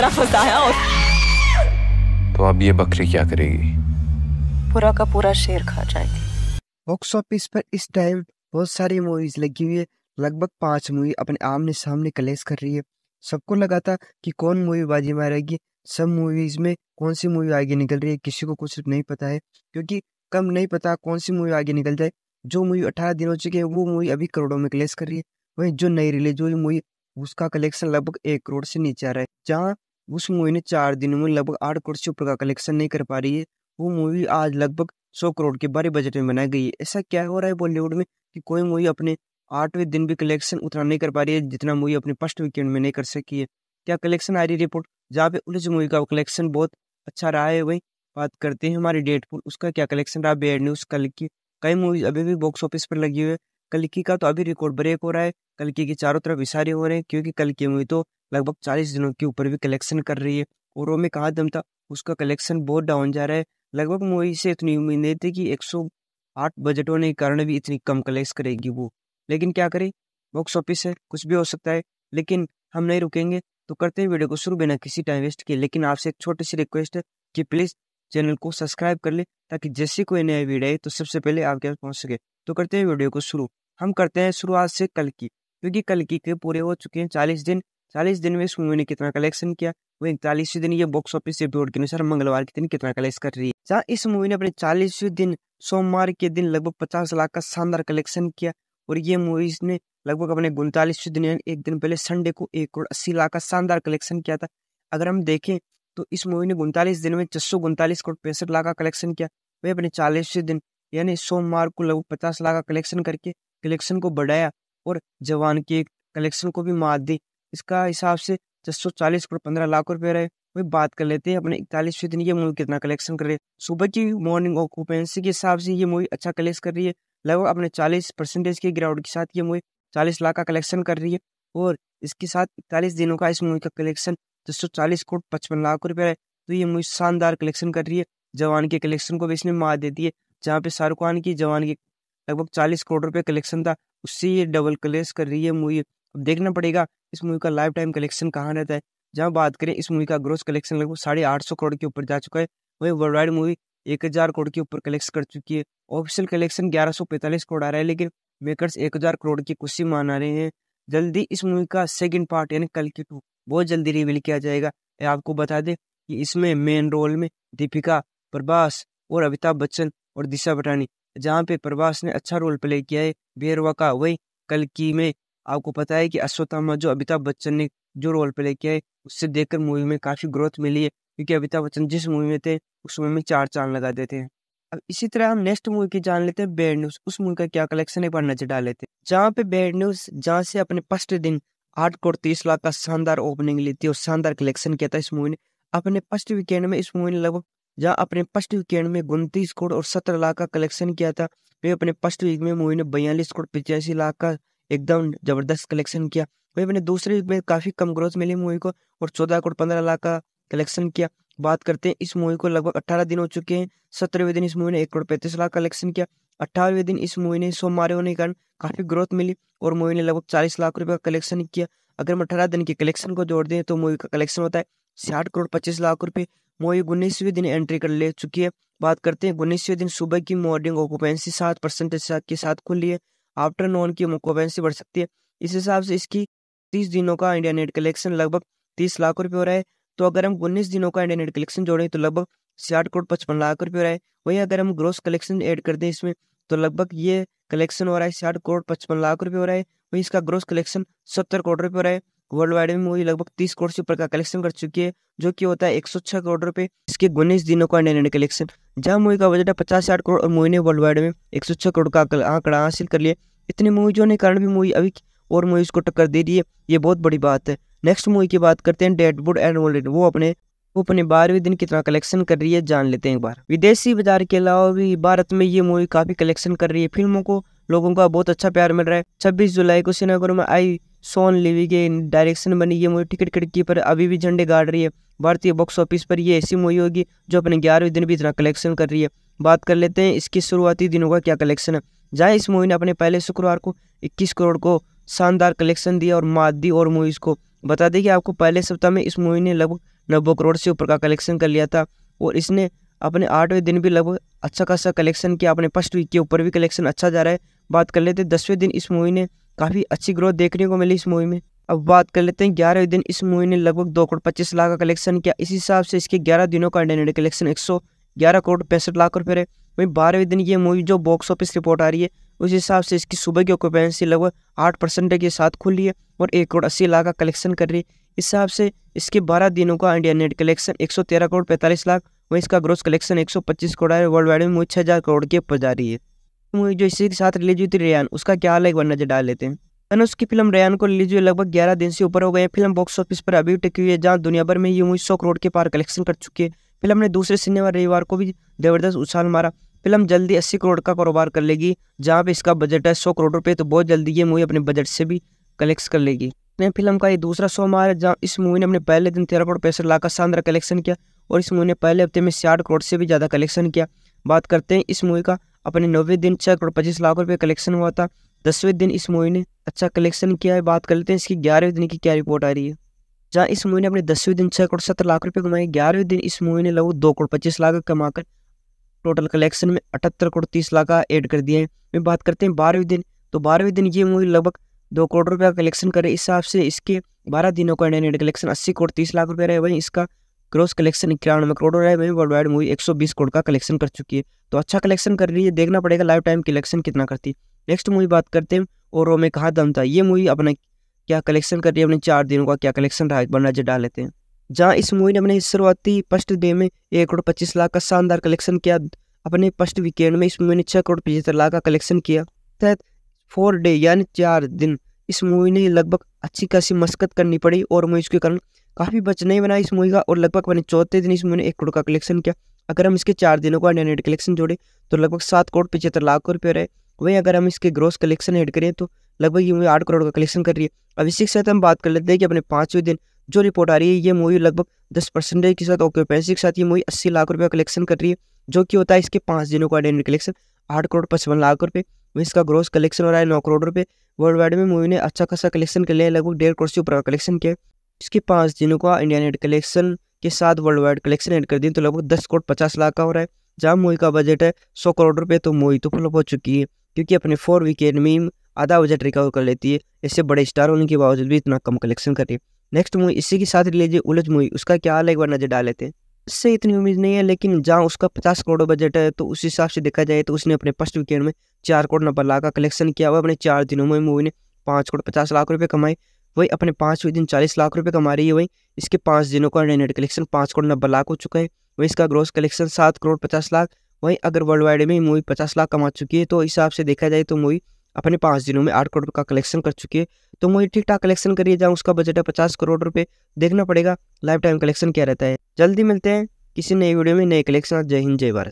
तरह फंसाया और तो अब ये बकरी क्या करेगी पूरा का पूरा शेर खा जाएगी बॉक्स ऑफिस पर इस टाइम बहुत सारी मूवीज लगी हुई है लगभग पांच मूवी अपने आमने सामने कलेस कर रही है सबको लगा था कि कौन मूवी बाजी मारेगी सब मूवीज में कौन सी मूवी आगे निकल रही है किसी को कुछ नहीं पता है क्योंकि कम नहीं पता कौन सी मूवी आगे निकल जाए जो मूवी अठारह दिन हो चुके हैं वो मूवी अभी करोड़ों में कलेक्स कर रही है वही जो नई रिलीज हुई मूवी उसका कलेक्शन लगभग एक करोड़ से नीचे आ रहा है जहाँ उस मूवी ने चार दिनों में लगभग आठ करोड़ से ऊपर का कलेक्शन नहीं कर पा रही है वो मूवी आज लगभग सौ करोड़ के बड़े बजट में बनाई गई है ऐसा क्या हो रहा है बॉलीवुड में कि कोई मूवी अपने आठवें दिन भी कलेक्शन उतना नहीं कर पा रही है जितना मूवी अपने फर्स्ट वीकेंड में नहीं कर सकी है क्या कलेक्शन आ रही रिपोर्ट जहाँ पे उलझ मूवी का कलेक्शन बहुत अच्छा रहा है वही बात करते हैं हमारी डेट पर उसका क्या कलेक्शन रहा बेड न्यूज़ कल की कई मूवीज अभी भी बॉक्स ऑफिस पर लगी हुई है कलकी का तो अभी रिकॉर्ड ब्रेक हो रहा है कलकी की चारों तरफ इशारे हो रहे हैं क्योंकि कल की मूवी तो लगभग चालीस दिनों के ऊपर भी कलेक्शन कर रही है और वो में कहा दम था उसका कलेक्शन बहुत डाउन जा रहा है लगभग मूवी से इतनी उम्मीद नहीं थी कि एक आठ बजट होने के कारण भी इतनी कम कलेक्ट करेगी वो लेकिन क्या करें बॉक्स ऑफिस है कुछ भी हो सकता है लेकिन हम नहीं रुकेंगे तो करते हैं वीडियो को शुरू बिना किसी टाइम वेस्ट किए लेकिन आपसे एक छोटी सी रिक्वेस्ट है कि प्लीज़ चैनल को सब्सक्राइब कर ले ताकि जैसे कोई नया वीडियो आए तो सबसे पहले आपके पास पहुँच सके तो करते हैं वीडियो को शुरू हम करते हैं शुरुआत से कल की क्योंकि कल की के पूरे हो चुके हैं चालीस दिन चालीस दिन में इस मूवी ने कितना कलेक्शन किया वही इकतालीसवें दिन ये बॉक्स ऑफिस रिपोर्ट के अनुसार मंगलवार के दिन कितना कलेक्ट कर रही है इस मूवी ने अपने चालीसवें दिन सोमवार के दिन लगभग पचास लाख का शानदार कलेक्शन किया और ये मूवीज ने लगभग अपने उनतालीसवें दिन एक दिन पहले संडे को एक करोड़ अस्सी लाख का शानदार कलेक्शन किया था अगर हम देखें तो इस मूवी ने उनतालीस दिन में छह सौ उनतालीस करोड़ पैंसठ लाख का कलेक्शन किया वही अपने चालीसवें दिन यानी सोमवार को लगभग पचास लाख का कलेक्शन करके कलेक्शन को बढ़ाया और जवान के कलेक्शन को भी मात दी इसका हिसाब से छह सौ चालीस करोड़ पंद्रह लाख रुपए रहे वही बात कर लेते हैं अपने इकतालीसवें दिन ये मूवी कितना कलेक्शन कर रही है सुबह की मॉर्निंग ऑक्यूपेंसी के हिसाब से ये मूवी अच्छा कलेक्ट कर रही है लगभग अपने चालीस परसेंटेज के ग्राउंड के साथ ये मूवी चालीस लाख का कलेक्शन कर रही है और इसके साथ इकतालीस दिनों का इस मूवी का कलेक्शन छह सौ चालीस करोड़ पचपन लाख रुपये है तो ये मूवी शानदार कलेक्शन कर रही है जवान के कलेक्शन को भी इसने मार देती है जहाँ पे शाहरुख खान की जवान की लगभग चालीस करोड़ रुपये कलेक्शन था उससे ये डबल कलेक्स कर रही है मूवी अब देखना पड़ेगा इस मूवी का लाइफ टाइम कलेक्शन कहाँ रहता है जहाँ बात करें इस मूवी का ग्रोस कलेक्शन लगभग साढ़े आठ सौ करोड़ के ऊपर जा चुका है वही वर्ल्ड वाइड मूवी एक हज़ार करोड़ के ऊपर कलेक्ट कर चुकी है ऑफिशियल कलेक्शन ग्यारह सौ पैंतालीस करोड़ आ रहा है लेकिन मेकर्स एक हज़ार करोड़ की खुशी मना रहे हैं जल्दी इस मूवी का सेकेंड पार्ट यानी कल की टू बहुत जल्दी रिवील किया जाएगा आपको बता दें कि इसमें मेन रोल में दीपिका प्रभास और अमिताभ बच्चन और दिशा पटानी जहाँ पे प्रभास ने अच्छा रोल प्ले किया है बेरवा का वही कल की में आपको पता है कि अश्वत्थामा जो अमिताभ बच्चन ने जो रोल प्ले किया है उससे देखकर मूवी में काफ़ी ग्रोथ मिली है क्योंकि अमिताभ बच्चन जिस मूवी में थे उस मूवी में चार चांद लगा देते हैं अब इसी तरह हम नेक्स्ट मूवी की जान लेते हैं बैड न्यूज उस मूवी का क्या कलेक्शन एक बार नजर डाल लेते हैं जहाँ पे बैड न्यूज जहाँ से अपने फर्स्ट दिन आठ करोड़ तीस लाख का शानदार ओपनिंग ली थी और शानदार कलेक्शन किया था इस मूवी ने अपने फर्स्ट वीकेंड में इस मूवी ने लगभग जहाँ अपने फर्स्ट वीकेंड में उनतीस करोड़ और सत्रह लाख का कलेक्शन किया था वे अपने फर्स्ट वीक में मूवी ने बयालीस करोड़ पचासी लाख का एकदम जबरदस्त कलेक्शन किया वही मैंने दूसरे में काफ़ी कम ग्रोथ मिली मूवी को और चौदह करोड़ पंद्रह लाख का कलेक्शन किया बात करते हैं इस मूवी को लगभग अट्ठारह दिन हो चुके हैं सत्रहवें दिन इस मूवी ने एक करोड़ पैंतीस लाख कलेक्शन किया अट्ठारहवें दिन इस मूवी ने सोमवार होने के कारण काफ़ी ग्रोथ मिली और मूवी ने लगभग चालीस लाख रुपये का कलेक्शन किया अगर हम अठारह दिन के कलेक्शन को जोड़ दें तो मूवी का कलेक्शन होता है साठ करोड़ पच्चीस लाख रुपये मूवी उन्नीसवें दिन एंट्री कर ले चुकी है बात करते हैं उन्नीसवें दिन सुबह की मॉर्निंग ऑक्यूपेंसी सात परसेंटेज के साथ खुली है आफ्टर नॉन की मुकोबेंसी बढ़ सकती है इस हिसाब से इसकी तीस दिनों का इंडिया नेट कलेक्शन लगभग तीस लाख रुपये हो रहा है तो अगर हम उन्नीस दिनों का इंडिया नेट कलेक्शन जोड़ें तो लगभग साठ करोड़ पचपन लाख रुपये हो रहा है वही अगर हम ग्रोस कलेक्शन ऐड कर दें इसमें तो लगभग ये कलेक्शन हो रहा है साठ करोड़ पचपन लाख रुपये हो रहा है वही इसका ग्रोस कलेक्शन सत्तर करोड़ रुपये हो रहा है वर्ल्ड वाइड में मूवी लगभग तीस करोड़ से ऊपर का कलेक्शन कर चुकी है जो कि होता है एक सौ छह करोड़ रुपए इसके उन्नीस दिनों का इंडियन कलेक्शन जहां मूवी का बजट है पचास साठ करोड़ और मूवी ने वर्ल्ड वाइड में एक सौ छह करोड़ का आंकड़ा हासिल कर लिया इतनी मूवीज होने के कारण भी मूवी अभी और मूवीज़ को टक्कर दे रही है ये बहुत बड़ी बात है नेक्स्ट मूवी की बात करते हैं डेडवुड एंड वर्ल्ड वो अपने वो अपने बारहवें दिन कितना कलेक्शन कर रही है जान लेते हैं एक बार विदेशी बाजार के अलावा भी भारत में ये मूवी काफ़ी कलेक्शन कर रही है फिल्मों को लोगों का बहुत अच्छा प्यार मिल रहा है छब्बीस जुलाई को श्रीनगर में आई सोन लिवी के डायरेक्शन बनी ये मूवी टिकट खिड़की पर अभी भी झंडे गाड़ रही है भारतीय बॉक्स ऑफिस पर यह ऐसी मूवी होगी जो अपने ग्यारहवें दिन भी इतना कलेक्शन कर रही है बात कर लेते हैं इसके शुरुआती दिनों का क्या कलेक्शन है जहाँ इस मूवी ने अपने पहले शुक्रवार को इक्कीस करोड़ को शानदार कलेक्शन दिया और मात दी और मूवीज़ को बता दें कि आपको पहले सप्ताह में इस मूवी ने लगभग नब्बे करोड़ से ऊपर का कलेक्शन कर लिया था और इसने अपने आठवें दिन भी लगभग अच्छा खासा कलेक्शन किया अपने फर्स्ट वीक के ऊपर भी कलेक्शन अच्छा जा रहा है बात कर लेते हैं दसवें दिन इस मूवी ने काफ़ी अच्छी ग्रोथ देखने को मिली इस मूवी में अब बात कर लेते हैं ग्यारह दिन इस मूवी ने लगभग दो करोड़ पच्चीस लाख का कलेक्शन किया इस हिसाब से इसके ग्यारह दिनों का इंटरनेट कलेक्शन एक सौ ग्यारह करोड़ पैंसठ लाख रुपये है वहीं बारहवें दिन ये मूवी जो बॉक्स ऑफिस रिपोर्ट आ रही है उस हिसाब से इसकी सुबह की ऑक्यूपेंसी लगभग आठ परसेंट के साथ खुली है और एक करोड़ अस्सी लाख का कलेक्शन कर रही है इस हिसाब से इसके बारह दिनों का इंडिया नेट कलेक्शन एक सौ तेरह करोड़ पैंतालीस लाख वहीं इसका ग्रोथ कलेक्शन एक सौ पच्चीस करोड़ है वर्ल्ड वाइड में मूवी छः हज़ार करोड़ के ऊपर जा रही है मूवी जो इसी के साथ रिलीज हुई थी रेयान उसका क्या अलग नजर डाल लेते हैं मैंने उसकी फिल्म रेयान को रिलीज हुई लगभग ग्यारह दिन से ऊपर हो गए फिल्म बॉक्स ऑफिस पर अभी टिकी हुई है जहाँ दुनिया भर में ये मूवी सौ करोड़ के पार कलेक्शन कर चुकी है फिल्म ने दूसरे सिनेमा रविवार को भी जबरदस्त उछाल मारा फिल्म जल्दी अस्सी करोड़ का कारोबार कर लेगी जहाँ पे इसका बजट है सौ करोड़ रुपये तो बहुत जल्दी ये मूवी अपने बजट से भी कलेक्ट कर लेगी फिल्म का ये दूसरा शो है जहाँ इस मूवी ने अपने पहले दिन तेरह करोड़ पैसठ लाख का शानदार कलेक्शन किया और इस मूवी ने पहले हफ्ते में साठ करोड़ से भी ज़्यादा कलेक्शन किया बात करते हैं इस मूवी का अपने नौवे दिन छः करोड़ पच्चीस लाख रुपये कलेक्शन हुआ था दसवें दिन इस मूवी ने अच्छा कलेक्शन किया है बात कर लेते हैं इसकी ग्यारहवें दिन की क्या रिपोर्ट आ रही है जहाँ इस मूवी ने अपने दसवें दिन छः करोड़ सत्तर लाख रुपये कमाए ग्यारहवें दिन इस मूवी ने लगभग दो करोड़ पच्चीस लाख कमाकर टोटल कलेक्शन में अठहत्तर करोड़ तीस लाख का एड कर दिया है मैं बात करते हैं बारहवें दिन तो बारहवें दिन ये मूवी लगभग दो करोड़ रुपये का कलेक्शन करे इस हिसाब से इसके बारह दिनों का नेट कलेक्शन अस्सी करोड़ तीस लाख रुपये रहे वहीं इसका क्रॉस कलेक्शन इक्यानवे करोड़ है वहीं वर्ल्ड वाइड मूवी 120 करोड़ का कलेक्शन कर चुकी है तो अच्छा कलेक्शन कर रही है देखना पड़ेगा लाइफ टाइम कलेक्शन कितना करती है नेक्स्ट मूवी बात करते हैं और में कहा दम था ये मूवी अपने क्या कलेक्शन कर रही है अपने चार दिनों का क्या कलेक्शन रहा बनना जो डाल लेते हैं जहाँ इस मूवी ने अपने शुरुआती फर्स्ट डे में एक करोड़ पच्चीस लाख का शानदार कलेक्शन किया अपने फर्स्ट वीकेंड में इस मूवी ने छः करोड़ पचहत्तर लाख का कलेक्शन किया तहत फोर डे यानी चार दिन इस मूवी ने लगभग अच्छी खासी मशक्क़त करनी पड़ी और मूवी के कारण काफ़ी बच नहीं बना इस मूवी का और लगभग मैंने चौथे दिन इस मूवी ने एक करोड़ का कलेक्शन किया अगर हम इसके चार दिनों का नेट कलेक्शन जोड़े तो लगभग सात करोड़ पचहत्तर लाख रुपये रहे वहीं अगर हम इसके ग्रोस कलेक्शन ऐड करें तो लगभग ये मूवी आठ करोड़ का कलेक्शन कर रही है अब इसी के साथ हम बात कर लेते हैं कि अपने पाँचवें दिन जो रिपोर्ट आ रही है ये मूवी लगभग दस परसेंटेज के साथ पैसे के साथ ये मूवी अस्सी लाख रुपये का कलेक्शन कर रही है जो कि होता है इसके पाँच दिनों का डेनरी कलेक्शन आठ करोड़ पचपन लाख रुपये वहीं इसका ग्रोस कलेक्शन हो रहा है नौ करोड़ रुपये वर्ल्ड वाइड में मूवी ने अच्छा खासा कलेक्शन कर लिया है लगभग डेढ़ करोड़ से ऊपर का कलेक्शन किया इसके पाँच दिनों का इंडिया नेट कलेक्शन के साथ वर्ल्ड वाइड कलेक्शन एड कर दिए तो लगभग दस करोड़ पचास लाख का हो रहा है जहाँ मूवी का बजट है सौ करोड़ रुपये तो मूवी तो फ्लॉप हो चुकी है क्योंकि अपने फोर वीकेंड में आधा बजट रिकवर कर लेती है इससे बड़े स्टार होने के बावजूद भी इतना कम कलेक्शन कर रही है नेक्स्ट मूवी इसी के साथ है उलझ मूवी उसका क्या हाल है एक बार नज़र डाल लेते हैं इससे इतनी उम्मीद नहीं है लेकिन जहाँ उसका पचास करोड़ बजट है तो उस हिसाब से देखा जाए तो उसने अपने फर्स्ट वीकेंड में चार करोड़ नब्बे लाख का कलेक्शन किया हुआ अपने चार दिनों में मूवी ने पाँच करोड़ पचास लाख रुपये कमाए वही अपने पाँचवें दिन चालीस लाख रुपये कमा रही है वही इसके पाँच दिनों का नेट कलेक्शन पाँच करोड़ नब्बे लाख हो चुका है वही इसका ग्रोस कलेक्शन सात करोड़ पचास लाख वहीं अगर वर्ल्ड वाइड में मूवी पचास लाख कमा चुकी है तो हिसाब से देखा जाए तो मूवी अपने पाँच दिनों में आठ करोड़ का कलेक्शन कर चुकी है तो मूवी ठीक ठाक कलेक्शन करिए जहाँ उसका बजट है पचास करोड़ रुपये देखना पड़ेगा लाइफ टाइम कलेक्शन क्या रहता है जल्दी मिलते हैं किसी नए वीडियो में नए कलेक्शन जय हिंद जय भारत